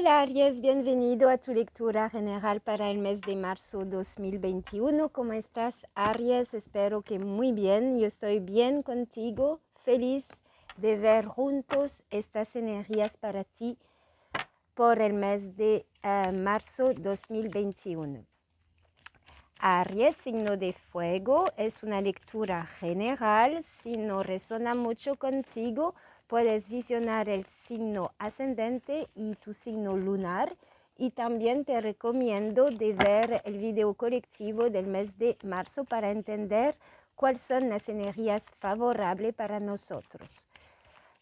Hola Aries, bienvenido a tu lectura general para el mes de marzo 2021. ¿Cómo estás Aries? Espero que muy bien. Yo estoy bien contigo, feliz de ver juntos estas energías para ti por el mes de eh, marzo 2021. Aries, signo de fuego, es una lectura general. Si no resona mucho contigo, puedes visionar el signo ascendente y tu signo lunar. Y también te recomiendo de ver el video colectivo del mes de marzo para entender cuáles son las energías favorables para nosotros.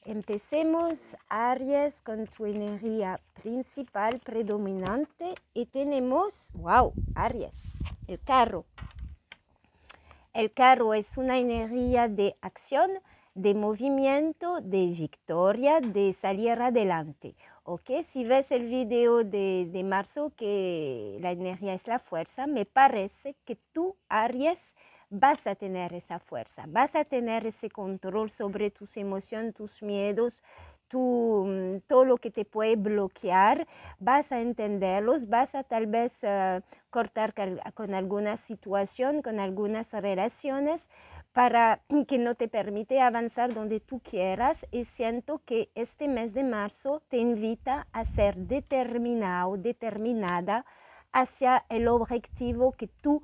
Empecemos, Aries, con tu energía principal predominante y tenemos, wow, Aries, el carro. El carro es una energía de acción de movimiento, de victoria, de salir adelante. Okay? Si ves el video de, marzo, que la energía es la fuerza, me parece que tú, Aries, vas a tener esa fuerza, vas a tener ese control sobre tus emociones, tus miedos, tu, mm, todo lo que te puede bloquear, vas a entenderlos, vas a tal vez eh, cortar con alguna situación, con algunas relaciones, para que no te permite avanzar donde tú quieras y siento que este mes de marzo te invita a ser determinado, determinada hacia el objetivo que tú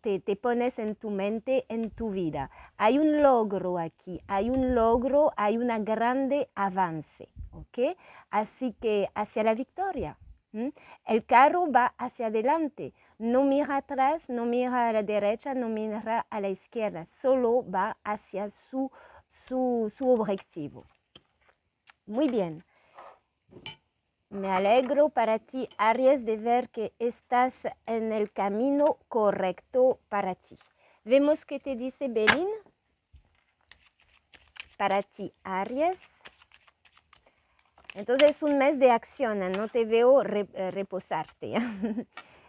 te, pones en tu mente, en tu vida. Hay un logro aquí, hay un logro, hay un grande avance, ¿ok? Así que hacia la victoria. El carro va hacia adelante. No mira atrás, no mira a la derecha, no mira a la izquierda, solo va hacia su, su, objetivo. Muy bien. Me alegro para ti, Aries, de ver que estás en el camino correcto para ti. Vemos que te dice Belín. Para ti, Aries. Entonces es un mes de acción, no te veo eh, reposarte.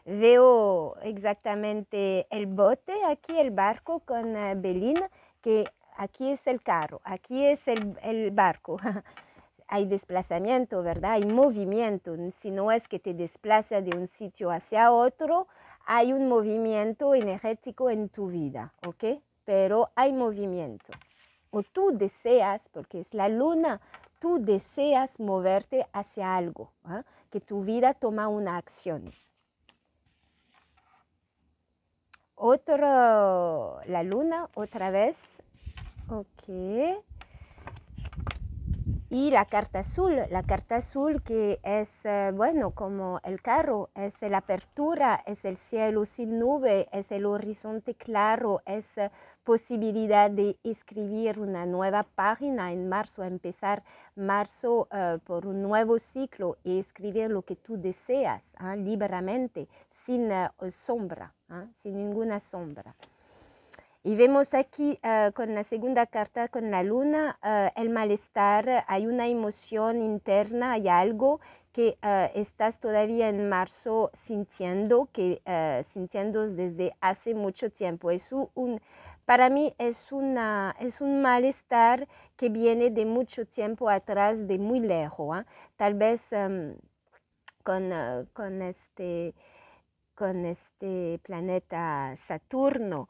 Veo exactamente el bote, aquí el barco con eh, Belín, que aquí es el carro, aquí es el, barco. hay desplazamiento, ¿verdad? Hay movimiento. Si no es que te desplazas de un sitio hacia otro, hay un movimiento energético en tu vida, ¿ok? Pero hay movimiento. O tú deseas, porque es la luna, tú deseas moverte hacia algo, ¿ah? que tu vida toma una acción. otro, la luna otra vez. Ok. Y la carta azul, la carta azul que es, eh, bueno, como el carro, es la apertura, es el cielo sin nube, es el horizonte claro, es eh, posibilidad de escribir una nueva página en marzo, empezar marzo eh, por un nuevo ciclo y escribir lo que tú deseas ah, libremente, sin eh, sombra, ¿ah? sin ninguna sombra. Y vemos aquí eh, con la segunda carta, con la luna, eh, el malestar, hay una emoción interna, hay algo que estás todavía en marzo sintiendo, que sintiendo desde hace mucho tiempo. Es un, para mí es, una, es un malestar que viene de mucho tiempo atrás, de muy lejos. ¿ah? Tal vez em, con, con este con este planeta Saturno.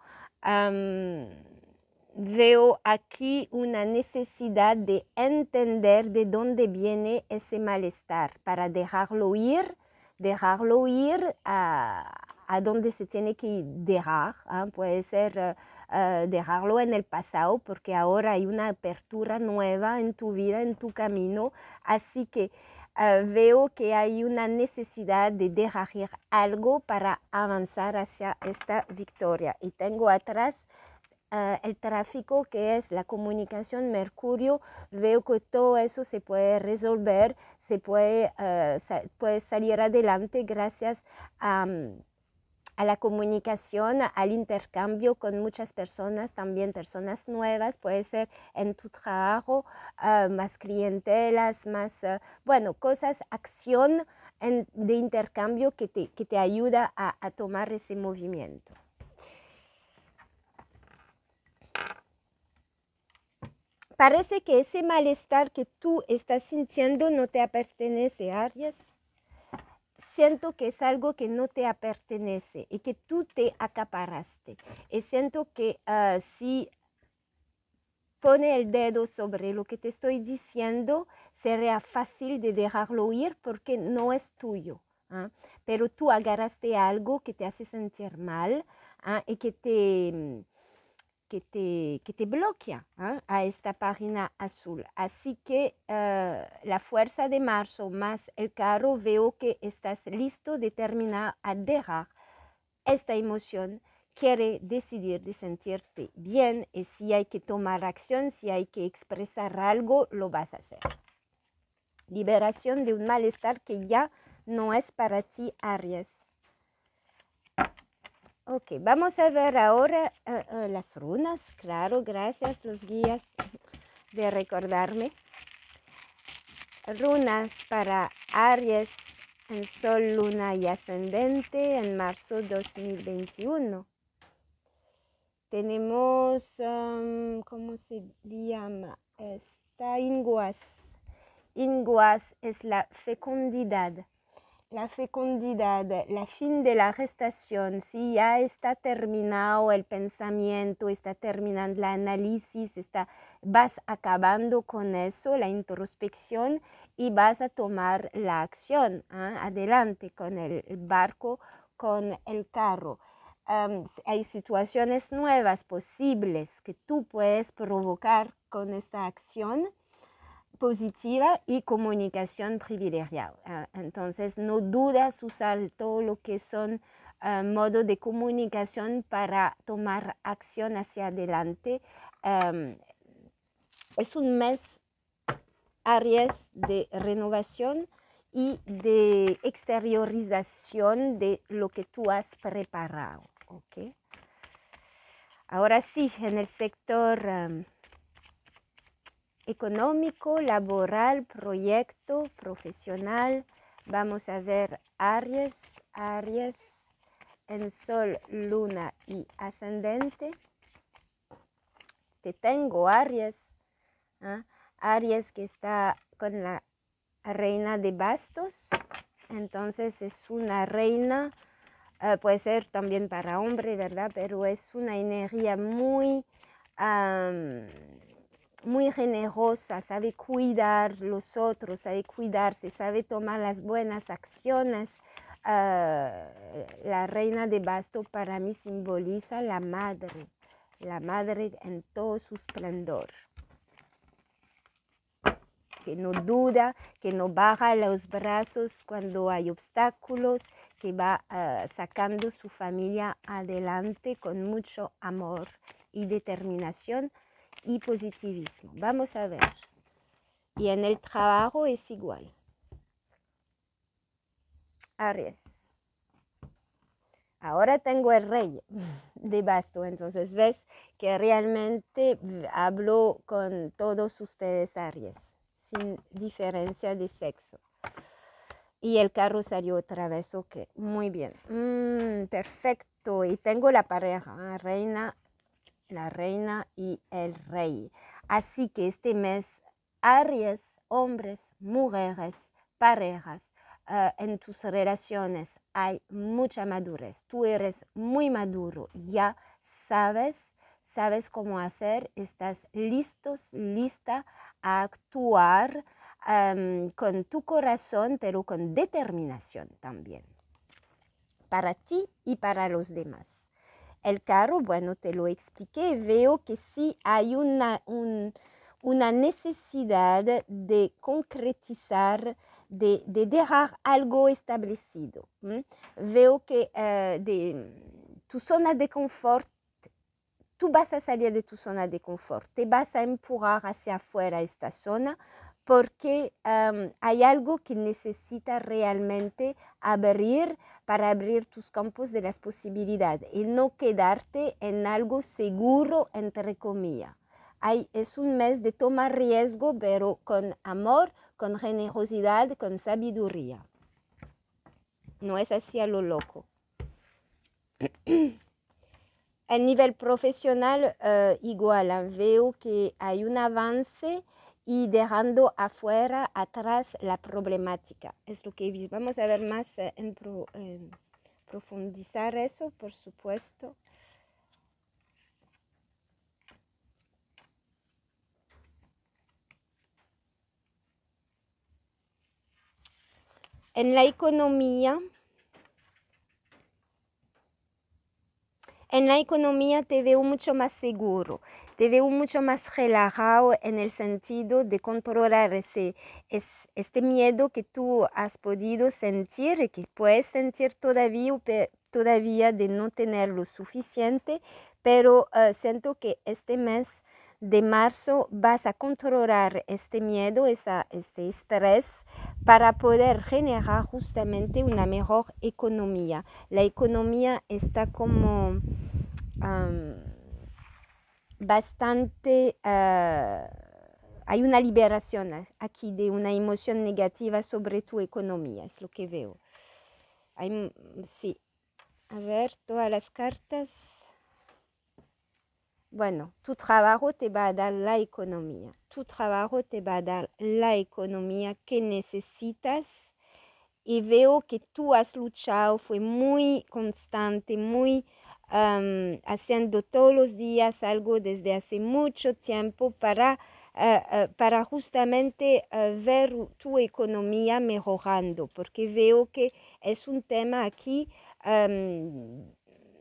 veo aquí una necesidad de entender de dónde viene ese malestar para dejarlo ir, dejarlo ir a, donde se tiene que dejar. Ah, puede ser eh, eh, dejarlo en el pasado porque ahora hay una apertura nueva en tu vida, en tu camino. Así que eh, veo que hay una necesidad de dejar algo para avanzar hacia esta victoria. Y tengo atrás eh, el tráfico que es la comunicación Mercurio, veo que todo eso se puede resolver, se puede, eh, puede salir adelante gracias a... Mm, a la comunicación, al intercambio con muchas personas, también personas nuevas, puede ser en tu trabajo, ah, más clientelas, más, ah, bueno, cosas, acción de intercambio que te, que te ayuda a, tomar ese movimiento. Parece que ese malestar que tú estás sintiendo no te pertenece, Arias siento que es algo que no te pertenece y que tú te acaparaste. Y siento que ah, si pone el dedo sobre lo que te estoy diciendo, sería fácil de dejarlo ir porque no es tuyo. ¿ah? Pero tú agarraste algo que te hace sentir mal ¿ah? y que te mm, que te, te bloquea ¿ah? a esta página azul. Así que ah, la fuerza de marzo más el carro veo que estás listo, determinado a dejar esta emoción. Quiere decidir de sentirte bien y si hay que tomar acción, si hay que expresar algo, lo vas a hacer. Liberación de un malestar que ya no es para ti, Aries Ok, vamos a ver ahora eh, eh, las runas, claro, gracias los guías de recordarme. Runas para Aries en Sol, Luna y Ascendente en marzo 2021. Tenemos, um, ¿cómo se llama? Esta Inguas. Inguas es la fecundidad la fecundidad, la fin de la gestación, si ya está terminado el pensamiento, está terminando el análisis, está, vas acabando con eso, la introspección, y vas a tomar la acción ¿ah? adelante con el barco, con el carro. hay situaciones nuevas posibles que tú puedes provocar con esta acción positiva y comunicación privilegiada. Ah, entonces, no dudas usar todo lo que son ah, modos de comunicación para tomar acción hacia adelante. es un mes Aries de renovación y de exteriorización de lo que tú has preparado. Ahora sí, en el sector económico, laboral, proyecto, profesional. Vamos a ver Aries, Aries en Sol, Luna y Ascendente. Te tengo Aries. ¿ah? Aries que está con la reina de bastos. Entonces es una reina, eh, puede ser también para hombre, ¿verdad? Pero es una energía muy muy generosa, sabe cuidar los otros, sabe cuidarse, sabe tomar las buenas acciones. Ah, la reina de basto para mí simboliza la madre, la madre en todo su esplendor, que no duda, que no baja los brazos cuando hay obstáculos, que va ah, sacando su familia adelante con mucho amor y determinación y positivismo. Vamos a ver. Y en el trabajo es igual. Aries. Ahora tengo el rey de basto, entonces ves que realmente hablo con todos ustedes Aries, sin diferencia de sexo. Y el carro salió otra vez, ok, muy bien. Mm, perfecto, y tengo la pareja, ah, reina la reina y el rey. Así que este mes, Aries, hombres, mujeres, parejas, eh, en tus relaciones hay mucha madurez. Tú eres muy maduro, ya sabes, sabes cómo hacer, estás listos, lista a actuar em, con tu corazón, pero con determinación también, para ti y para los demás. El carro, bueno, te lo expliqué, veo que si hay una, una necesidad de concretizar, de, de dejar algo establecido. Veo que eh, de tu zona de confort tú vas a salir de tu zona de confort, te vas a empujar hacia afuera esta zona porque hay algo que necesita realmente abrir para abrir tus campos de las posibilidades y no quedarte en algo seguro, entre comillas. es un mes de tomar riesgo, pero con amor, con generosidad, con sabiduría. No es a lo loco. A nivel profesional, eh, igual, veo que hay un avance y dejando afuera, atrás la problemática. Es lo que vamos a ver más eh, en, profundizar eso, por supuesto. En la economía, en la economía te veo mucho más seguro te veo mucho más relajado en el sentido de controlar ese, este miedo que tú has podido sentir que puedes sentir todavía, todavía de no tener lo suficiente, pero eh, siento que este mes de marzo vas a controlar este miedo, esa, ese estrés, para poder generar justamente una mejor economía. La economía está como bastante, ah, hay una liberación aquí de una emoción negativa sobre tu economía, es lo que veo. sí, a ver, todas las cartas. Bueno, tu trabajo te va a dar la economía. Tu trabajo te va a dar la economía que necesitas y veo que tú has luchado, fue muy constante, muy haciendo todos los días algo desde hace mucho tiempo para, eh, eh, para justamente eh, ver tu economía mejorando, porque veo que es un tema aquí,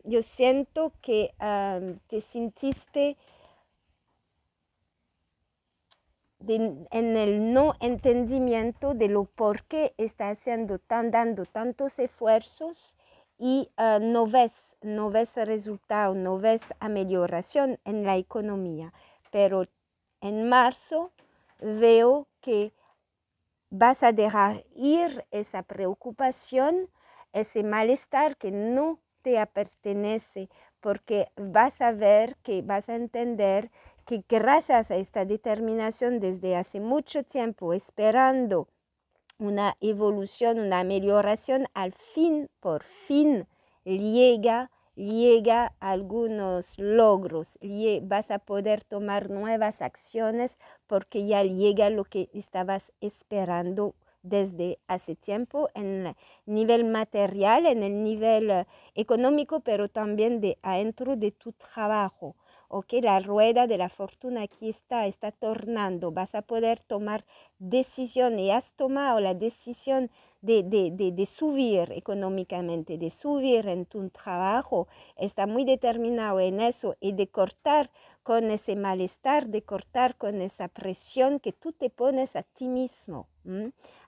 yo siento que te sentiste... en el no entendimiento de lo por qué está haciendo tan, dando tantos esfuerzos y eh, no, ves, no ves resultado, no ves amelioración en la economía. Pero en marzo veo que vas a dejar ir esa preocupación, ese malestar que no te pertenece, porque vas a ver que vas a entender que gracias a esta determinación desde hace mucho tiempo esperando una evolución, una mejoración al fin, por fin, llega, llega algunos logros, vas a poder tomar nuevas acciones porque ya llega lo que estabas esperando desde hace tiempo en el nivel material, en el nivel eh, económico, pero también de adentro de tu trabajo o que la rueda de la fortuna aquí está, está tornando, vas a poder tomar decisión y has tomado la decisión de, de, subir económicamente, de subir en tu trabajo, está muy determinado en eso y de cortar con ese malestar, de cortar con esa presión que tú te pones a ti mismo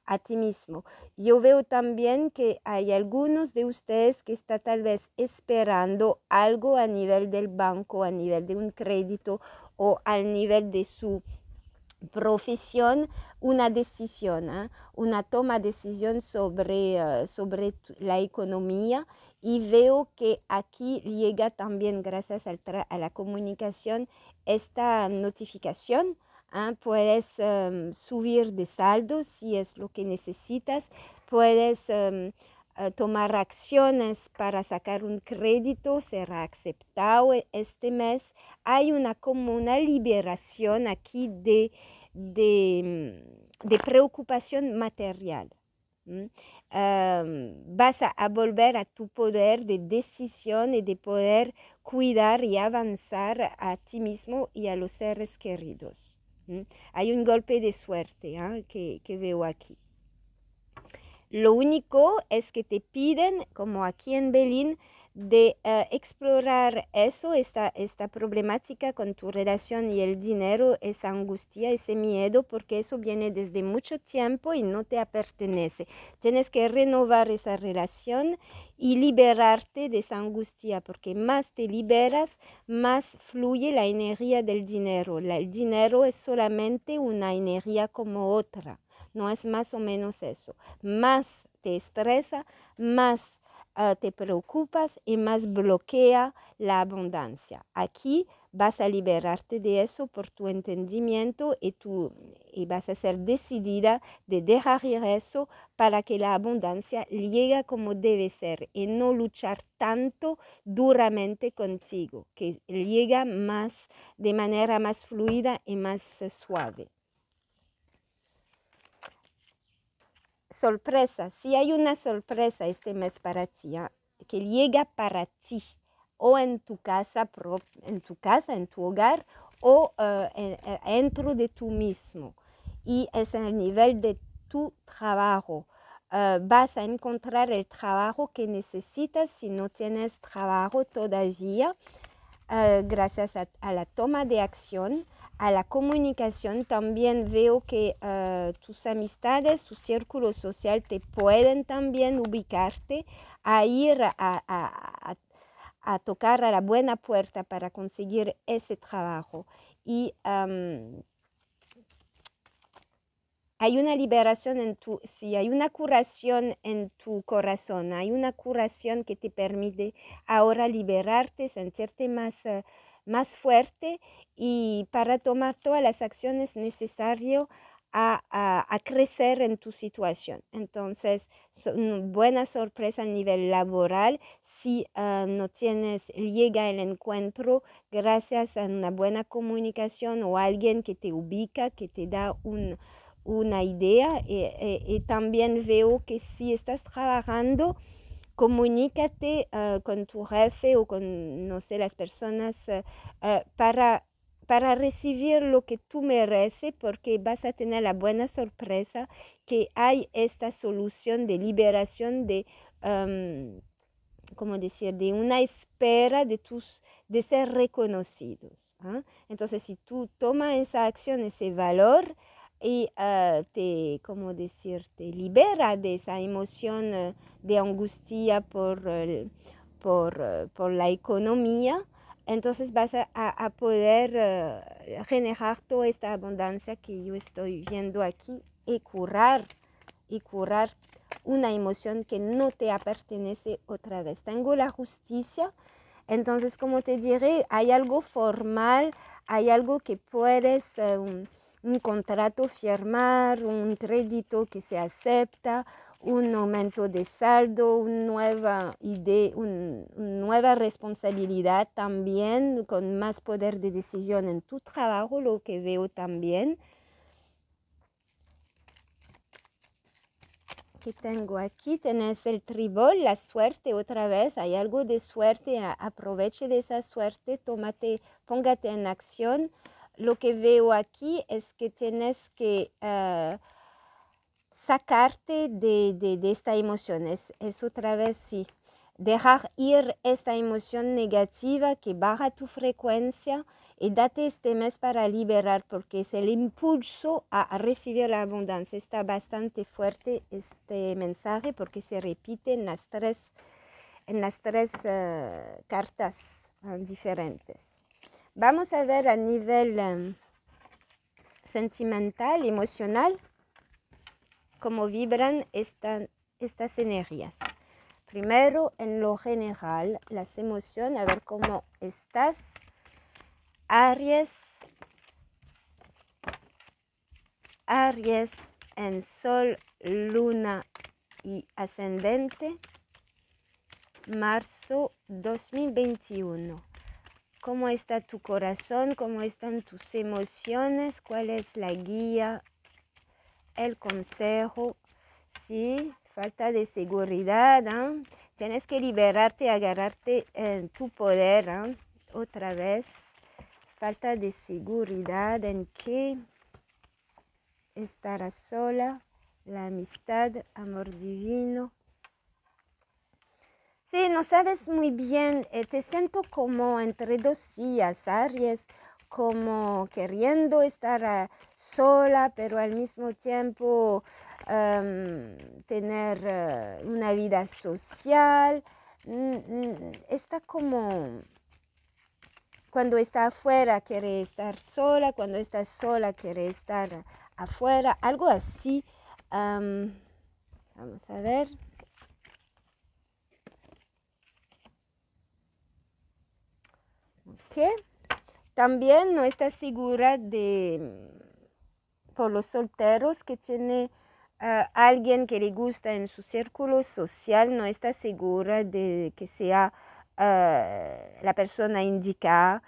a ti mismo. Yo veo también que hay algunos de ustedes que está tal vez esperando algo a nivel del banco, a nivel de un crédito o al nivel de su profesión una decisión, ¿ah? una toma de decisión sobre, ah, la economía y veo que aquí llega también gracias a la comunicación esta notificación Ah, puedes em, subir de saldo si es lo que necesitas. Puedes em, eh, tomar acciones para sacar un crédito, será aceptado e-, este mes. Hay una como liberación aquí de, mm, preocupación material. Em, vas a, volver a tu poder de decisión y de poder cuidar y avanzar a ti mismo y a los seres queridos. Hay un golpe de suerte ¿ah? que, que, veo aquí. Lo único es que te piden, como aquí en Berlín, de eh, explorar eso, esta, esta problemática con tu relación y el dinero, esa angustia, ese miedo, porque eso viene desde mucho tiempo y no te pertenece. Tienes que renovar esa relación y liberarte de esa angustia, porque más te liberas, más fluye la energía del dinero. el dinero es solamente una energía como otra, no es más o menos eso. Más te estresa, más Ah, te preocupas y más bloquea la abundancia. Aquí vas a liberarte de eso por tu entendimiento y, tú vas a ser decidida de dejar ir eso para que la abundancia llegue como debe ser y no luchar tanto duramente contigo, que llegue más de manera más fluida y más eh, suave. sorpresa, si hay una sorpresa este mes para ti, ah, que llega para ti o en tu casa, en tu, casa en tu hogar o eh, eh, dentro de tú mismo. Y es el nivel de tu trabajo. Eh, vas a encontrar el trabajo que necesitas si no tienes trabajo todavía, gracias a, la toma de acción a la comunicación, también veo que eh, tus amistades, su círculo social te pueden también ubicarte a ir a, tocar a la buena puerta para conseguir ese trabajo. Y em, hay una liberación en tu, sí, hay una curación en tu corazón, hay una curación que te permite ahora liberarte, sentirte más... Eh, más fuerte y para tomar todas las acciones necesarias a, crecer en tu situación. Entonces, una buena sorpresa a nivel laboral si ah, no tienes, llega el encuentro gracias a una buena comunicación o alguien que te ubica, que te da una idea. Eh, eh, y también veo que si estás trabajando, comunícate ah, con tu jefe o con, no sé, las personas ah, ah, para, para recibir lo que tú mereces porque vas a tener la buena sorpresa que hay esta solución de liberación de... como decir, de una espera de, tus, de ser reconocidos. Entonces, si tú tomas esa acción, ese valor, y ah, te, ¿cómo decir? te libera de esa emoción eh, de angustia por, por, eh, por la economía. Entonces vas a, poder eh, generar toda esta abundancia que yo estoy viendo aquí y curar, y curar una emoción que no te pertenece otra vez. Tengo la justicia, entonces como te diré, hay algo formal, hay algo que puedes... Em, un contrato firmar, un crédito que se acepta, un aumento de saldo, una nueva idea, una nueva responsabilidad también, con más poder de decisión en tu trabajo, lo que veo también. que tengo aquí, tenés el tribol, la suerte otra vez, hay algo de suerte, aproveche de esa suerte, tómate, póngate en acción, lo que veo aquí es que tienes que eh, sacarte de, de, esta emoción. Es, otra vez, sí, dejar ir esta emoción negativa que baja tu frecuencia y date este mes para liberar porque es el impulso a recibir la abundancia. Está bastante fuerte este mensaje porque se repite en las tres, eh, cartas ah, diferentes. Vamos a ver a nivel em, sentimental, emocional, cómo vibran estas energías. Primero, en lo general, las emociones, a ver cómo estás. Aries, Aries en Sol, Luna y Ascendente, marzo 2021 cómo está tu corazón, cómo están tus emociones, cuál es la guía, el consejo, ¿sí? Falta de seguridad, ¿ah? Tienes que liberarte, agarrarte en eh, tu poder, ¿ah? Otra vez, falta de seguridad en que estarás sola, la amistad, amor divino, Sí, no sabes muy bien, eh, te siento como entre dos sillas, Aries, como queriendo estar ah, sola, pero al mismo tiempo tener ah, una vida social. Mm, mm, está como cuando está afuera quiere estar sola, cuando está sola quiere estar afuera, algo así. vamos a ver. que también no está segura de mm, por los solteros que tiene ah, alguien que le gusta en su círculo social, no está segura de que sea ah, la persona indicada.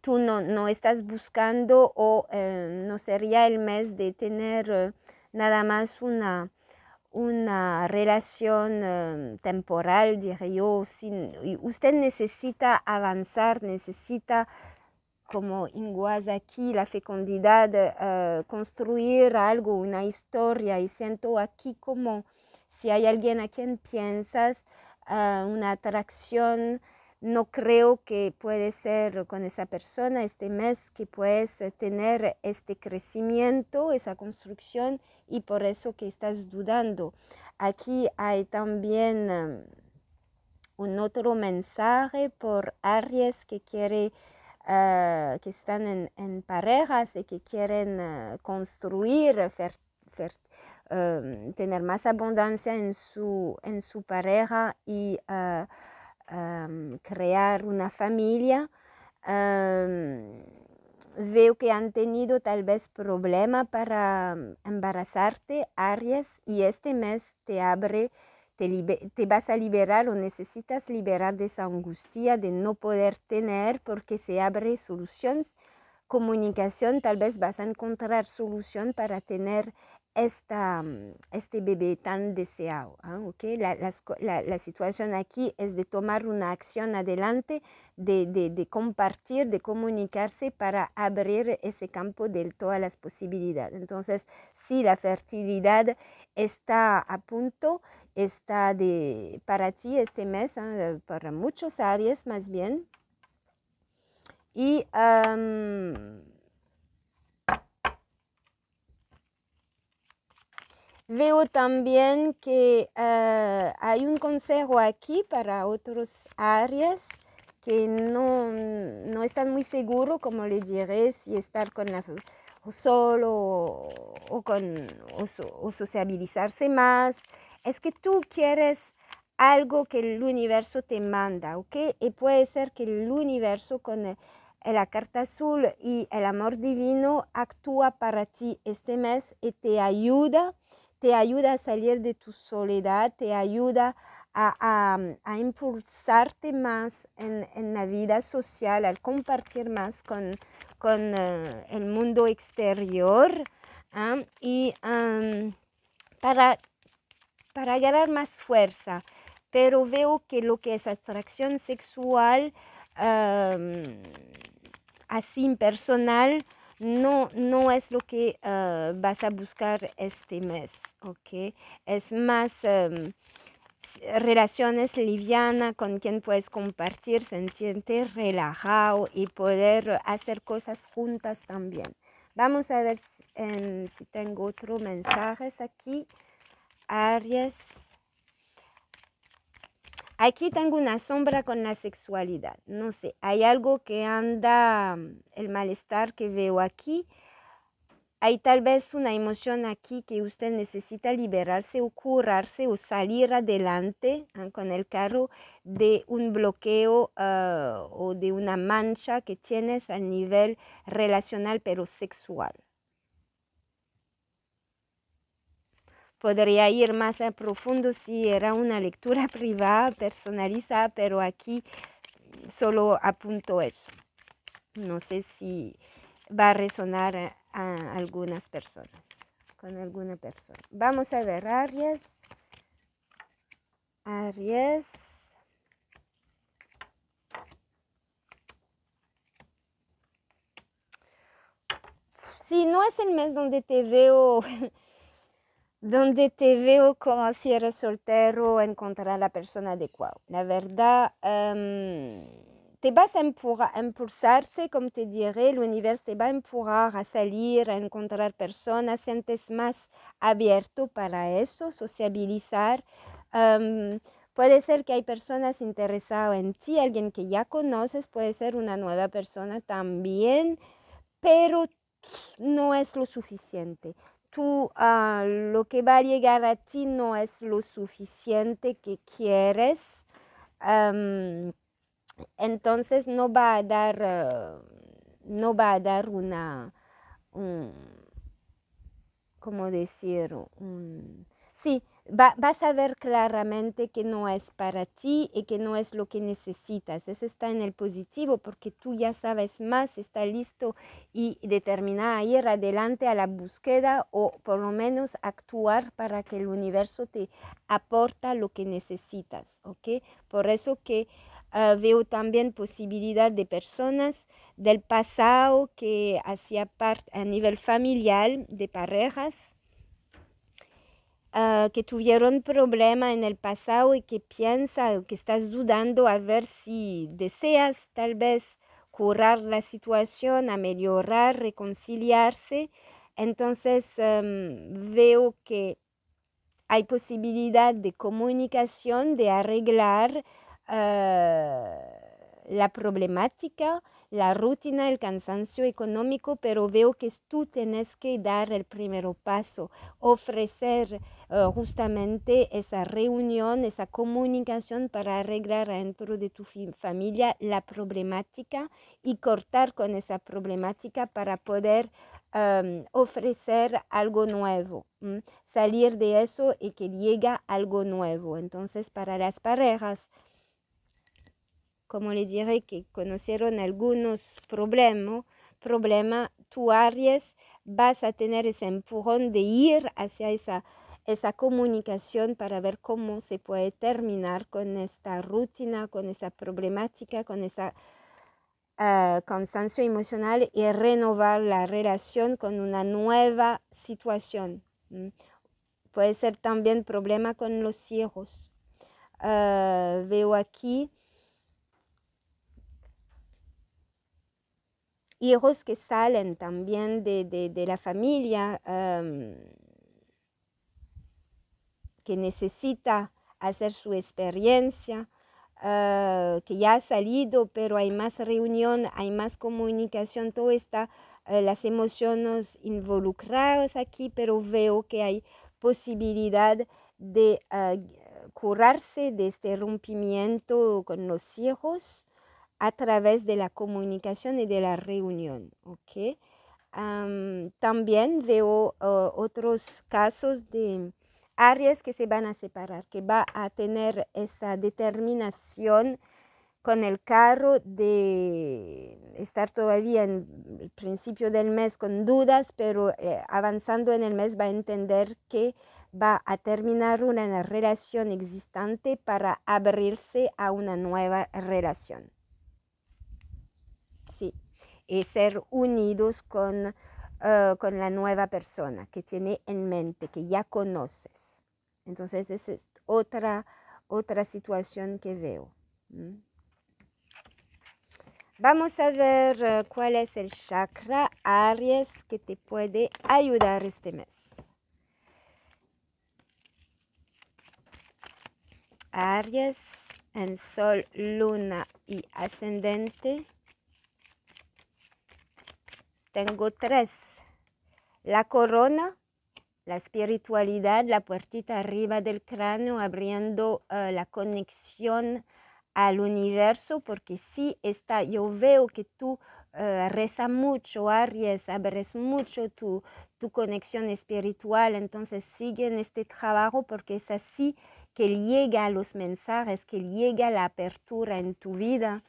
tú no, estás buscando o eh, no sería el mes de tener eh, nada más una una relación em, temporal, diré yo. usted necesita avanzar, necesita, como Inguaz aquí, la fecundidad, eh, construir algo, una historia. Y siento aquí como si hay alguien a quien piensas, eh, una atracción no creo que puede ser con esa persona este mes que puedes eh, tener este crecimiento, esa construcción y por eso que estás dudando. Aquí hay también em, un otro mensaje por Aries que quiere eh, que están en, parejas y que quieren eh, construir, em, tener más abundancia en su, en su pareja y crear una familia, veo que han tenido tal vez problema para embarazarte, Aries, y este mes te abre, te, te, vas a liberar o necesitas liberar de esa angustia de no poder tener porque se abre soluciones, comunicación, tal vez vas a encontrar solución para tener esta, mm, este bebé tan deseado. ¿ah? ¿Okay? La, situación aquí es de tomar una acción adelante, de, compartir, de comunicarse para abrir ese campo de todas las posibilidades. Entonces, si la fertilidad está a punto, está de, para ti este mes, ah, para muchos áreas más bien. Y Veo también que eh, hay un consejo aquí para otras áreas que no, están muy seguros, como les diré, si estar con la, o solo o, con, sociabilizarse más. Es que tú quieres algo que el universo te manda, ¿ok? Y puede ser que el universo con eh, la carta azul y el amor divino actúa para ti este mes y te ayuda te ayuda a salir de tu soledad, te ayuda a, mm, impulsarte más en, la vida social, al compartir más con, eh, el mundo exterior ah, y para, ganar más fuerza. Pero veo que lo que es atracción sexual, así impersonal, no, no es lo que ah, vas a buscar este mes, ¿ok? Es más em, relaciones livianas con quien puedes compartir, sentirte relajado y poder hacer cosas juntas también. Vamos a ver si, tengo otro mensajes aquí. Aries. Aquí tengo una sombra con la sexualidad. No sé, hay algo que anda, mm, el malestar que veo aquí. Hay tal vez una emoción aquí que usted necesita liberarse o curarse o salir adelante ah, con el carro de un bloqueo ah, o de una mancha que tienes a nivel relacional pero sexual. podría ir más a profundo si era una lectura privada, personalizada, pero aquí solo apunto eso. No sé si va a resonar a, algunas personas, con alguna persona. Vamos a ver, Aries. Aries. Si no es el mes donde te veo donde te veo como si eres soltero, encontrar a la persona adecuada. La verdad, em, te vas a, impulsarse, como te diré, el universo te va a empujar a salir, a encontrar personas, sientes más abierto para eso, sociabilizar. Em, puede ser que hay personas interesadas en ti, alguien que ya conoces, puede ser una nueva persona también, pero no es lo suficiente tú ah, lo que va a llegar a ti no es lo suficiente que quieres, entonces no va a dar, ah, no va a dar una, ¿cómo decir? sí, vas a ver claramente que no es para ti y que no es lo que necesitas. Eso está en el positivo porque tú ya sabes más, está listo y determinada a ir adelante a la búsqueda o por lo menos actuar para que el universo te aporta lo que necesitas. ¿ok? Por eso que ah, veo también posibilidad de personas del pasado que hacía parte a nivel familiar, de parejas Ah, que tuvieron problema en el pasado y que piensa que estás dudando a ver si deseas tal vez curar la situación, a mejorar, reconciliarse. Entonces em, veo que hay posibilidad de comunicación, de arreglar ah, la problemática la rutina, el cansancio económico, pero veo que tú tienes que dar el primer paso, ofrecer eh, justamente esa reunión, esa comunicación para arreglar dentro de tu familia la problemática y cortar con esa problemática para poder em, ofrecer algo nuevo, salir de eso y que llegue algo nuevo. Entonces, para las parejas, como les diré, que conocieron algunos problemas, problema, tú Aries vas a tener ese empujón de ir hacia esa, esa comunicación para ver cómo se puede terminar con esta rutina, con esa problemática, con esa uh, ah, cansancio emocional y renovar la relación con una nueva situación. Puede ser también problema con los hijos. Ah, veo aquí hijos que salen también de, de, la familia, que necesita hacer su experiencia, ah, que ya ha salido, pero hay más reunión, hay más comunicación, todo está, eh, las emociones involucradas aquí, pero veo que hay posibilidad de ah, curarse de este rompimiento con los hijos a través de la comunicación y de la reunión. también veo otros casos de áreas que se van a separar, que va a tener esa determinación con el carro de estar todavía en el principio del mes con dudas, pero eh, avanzando en el mes va a entender que va a terminar una relación existente para abrirse a una nueva relación y eh, ser unidos eh, con, la nueva persona que tiene en mente, que ya conoces. Entonces, esa es otra, otra situación que veo. Vamos a ver eh, cuál es el chakra Aries que te puede ayudar este mes. Aries en Sol, Luna y Ascendente. Tengo tres. La corona, la espiritualidad, la puertita arriba del cráneo, abriendo eh, la conexión al universo, porque sí está, yo veo que tú eh, reza rezas mucho, Aries, abres mucho tu, tu conexión espiritual, entonces sigue en este trabajo porque es así que llega a los mensajes, que llega la apertura en tu vida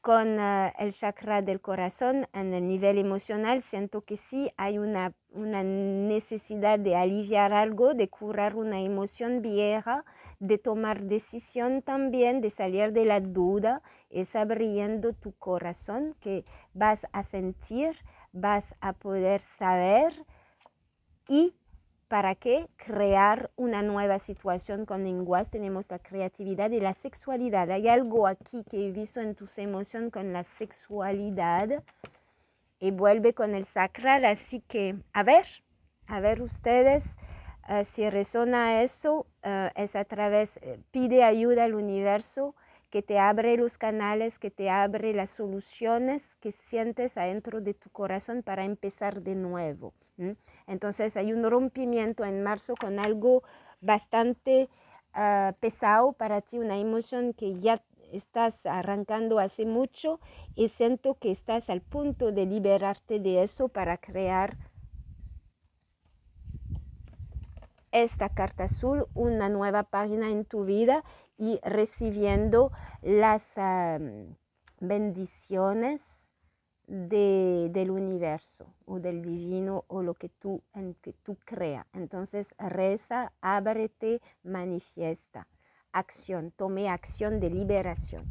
con ah, el chakra del corazón en el nivel emocional, siento que sí hay una, una necesidad de aliviar algo, de curar una emoción vieja, de tomar decisión también, de salir de la duda, es abriendo tu corazón que vas a sentir, vas a poder saber y ¿Para qué? Crear una nueva situación con lenguas. Tenemos la creatividad y la sexualidad. Hay algo aquí que he visto en tus emociones con la sexualidad. Y vuelve con el sacral. Así que, a ver, a ver ustedes eh, si resona eso. Eh, es a través, eh, pide ayuda al universo que te abre los canales, que te abre las soluciones que sientes adentro de tu corazón para empezar de nuevo. Entonces hay un rompimiento en marzo con algo bastante ah, pesado para ti, una emoción que ya estás arrancando hace mucho y siento que estás al punto de liberarte de eso para crear esta carta azul, una nueva página en tu vida y recibiendo las bendiciones del universo o del divino o lo que tú, tú creas. Entonces reza, ábrete, manifiesta. Acción, tome acción de liberación.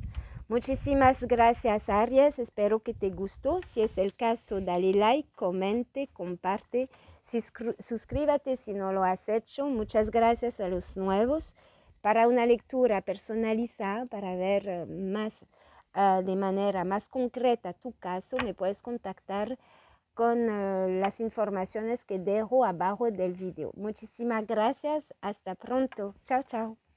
Muchísimas gracias Arias, espero que te gustó. Si es el caso, dale like, comente, comparte, suscríbete si no lo has hecho. Muchas gracias a los nuevos para una lectura personalizada, para ver eh, más ah, de manera más concreta tu caso, me puedes contactar con ah, las informaciones que dejo abajo del video. Muchísimas gracias, hasta pronto. Chao, chao.